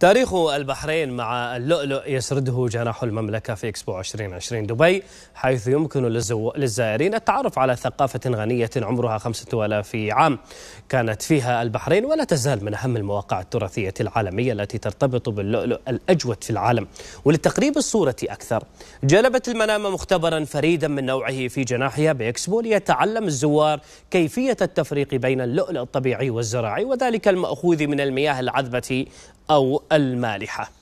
تاريخ البحرين مع اللؤلؤ يسرده جناح المملكة في إكسبو 2020 دبي حيث يمكن للزائرين التعرف على ثقافة غنية عمرها 5000 عام كانت فيها البحرين ولا تزال من أهم المواقع التراثية العالمية التي ترتبط باللؤلؤ الأجود في العالم ولتقريب الصورة أكثر جلبت المنامة مختبرا فريدا من نوعه في جناحها بإكسبو ليتعلم الزوار كيفية التفريق بين اللؤلؤ الطبيعي والزراعي وذلك المأخوذ من المياه العذبة أو المالحة